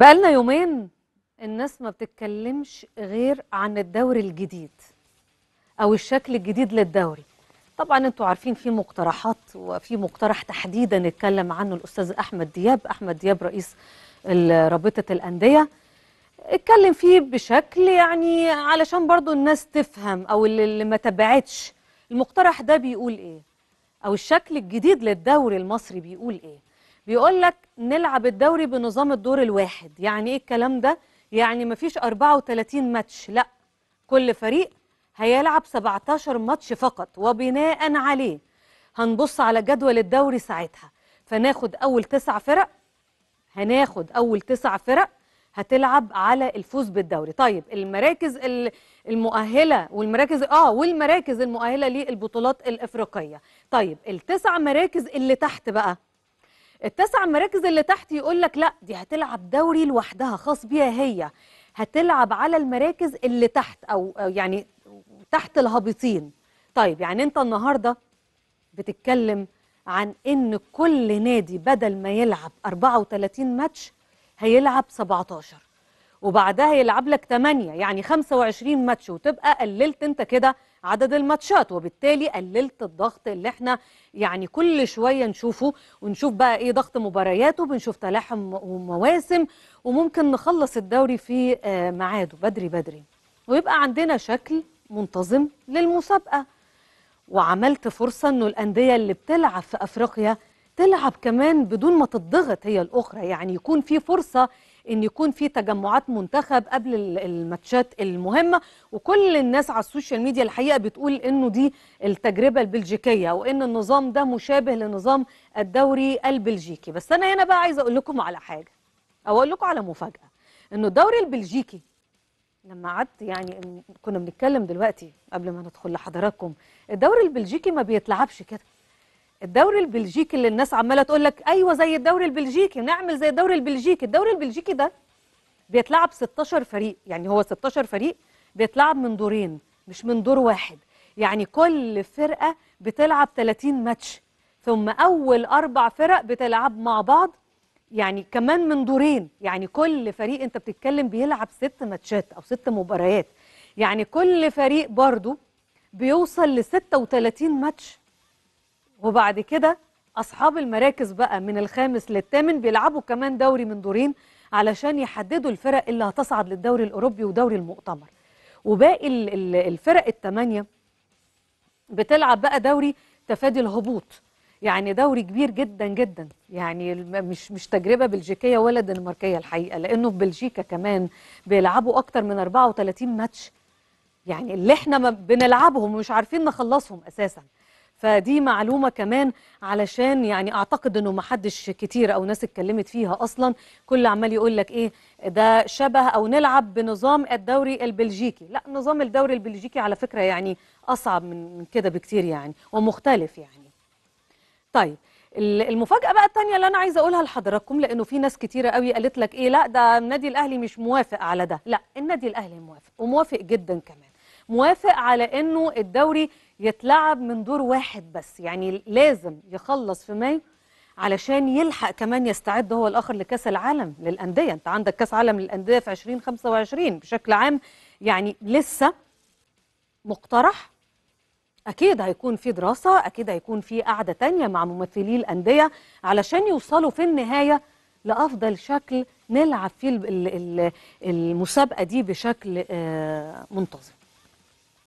بقالنا يومين الناس ما بتتكلمش غير عن الدوري الجديد او الشكل الجديد للدوري طبعا انتوا عارفين في مقترحات وفي مقترح تحديدا اتكلم عنه الاستاذ احمد دياب احمد دياب رئيس رابطه الانديه اتكلم فيه بشكل يعني علشان برضو الناس تفهم او اللي ما تابعتش المقترح ده بيقول ايه او الشكل الجديد للدوري المصري بيقول ايه بيقول لك نلعب الدوري بنظام الدور الواحد يعني ايه الكلام ده يعني مفيش 34 ماتش لا كل فريق هيلعب 17 ماتش فقط وبناء عليه هنبص على جدول الدوري ساعتها فناخد اول تسع فرق هناخد اول تسع فرق هتلعب على الفوز بالدوري طيب المراكز المؤهله والمراكز اه والمراكز المؤهله للبطولات الافريقيه طيب التسع مراكز اللي تحت بقى التسع مراكز اللي تحت يقول لك لا دي هتلعب دوري لوحدها خاص بيها هي هتلعب على المراكز اللي تحت او يعني تحت الهابطين طيب يعني انت النهارده بتتكلم عن ان كل نادي بدل ما يلعب 34 ماتش هيلعب 17 وبعدها يلعب لك 8 يعني 25 ماتش وتبقى قللت انت كده عدد الماتشات وبالتالي قللت الضغط اللي احنا يعني كل شويه نشوفه ونشوف بقى ايه ضغط مباريات وبنشوف تلاحم ومواسم وممكن نخلص الدوري في آه، ميعاده بدري بدري ويبقى عندنا شكل منتظم للمسابقه وعملت فرصه انه الانديه اللي بتلعب في افريقيا تلعب كمان بدون ما تتضغط هي الاخرى يعني يكون في فرصه ان يكون في تجمعات منتخب قبل الماتشات المهمه وكل الناس على السوشيال ميديا الحقيقه بتقول انه دي التجربه البلجيكيه وان النظام ده مشابه لنظام الدوري البلجيكي بس انا هنا بقى عايزه اقول لكم على حاجه او اقول لكم على مفاجاه انه الدوري البلجيكي لما قعدت يعني كنا بنتكلم دلوقتي قبل ما ندخل لحضراتكم الدوري البلجيكي ما بيتلعبش كده الدوري البلجيكي اللي الناس عماله تقول لك ايوه زي الدوري البلجيكي نعمل زي الدوري البلجيكي الدوري البلجيكي ده بيتلعب 16 فريق يعني هو 16 فريق بيتلعب من دورين مش من دور واحد يعني كل فرقه بتلعب 30 ماتش ثم اول اربع فرق بتلعب مع بعض يعني كمان من دورين يعني كل فريق انت بتتكلم بيلعب ست ماتشات او ست مباريات يعني كل فريق برضو بيوصل ل 36 ماتش وبعد كده أصحاب المراكز بقى من الخامس للثامن بيلعبوا كمان دوري من دورين علشان يحددوا الفرق اللي هتصعد للدوري الأوروبي ودوري المؤتمر وباقي الفرق الثمانية بتلعب بقى دوري تفادي الهبوط يعني دوري كبير جدا جدا يعني مش مش تجربه بلجيكيه ولا دنماركيه الحقيقه لانه في بلجيكا كمان بيلعبوا اكتر من 34 ماتش يعني اللي احنا بنلعبهم ومش عارفين نخلصهم اساسا فدي معلومه كمان علشان يعني اعتقد انه ما حدش كتير او ناس اتكلمت فيها اصلا كل عمال يقول لك ايه ده شبه او نلعب بنظام الدوري البلجيكي لا نظام الدوري البلجيكي على فكره يعني اصعب من كده بكتير يعني ومختلف يعني طيب المفاجاه بقى الثانيه اللي انا عايزه اقولها لحضراتكم لانه في ناس كتيره قوي قالت لك ايه لا ده النادي الاهلي مش موافق على ده لا النادي الاهلي موافق وموافق جدا كمان موافق على انه الدوري يتلعب من دور واحد بس يعني لازم يخلص في مايو علشان يلحق كمان يستعد هو الاخر لكاس العالم للانديه انت عندك كاس عالم للانديه في 2025 بشكل عام يعني لسه مقترح اكيد هيكون في دراسه اكيد هيكون في قعده تانية مع ممثلي الانديه علشان يوصلوا في النهايه لافضل شكل نلعب فيه المسابقه دي بشكل آه، منتظم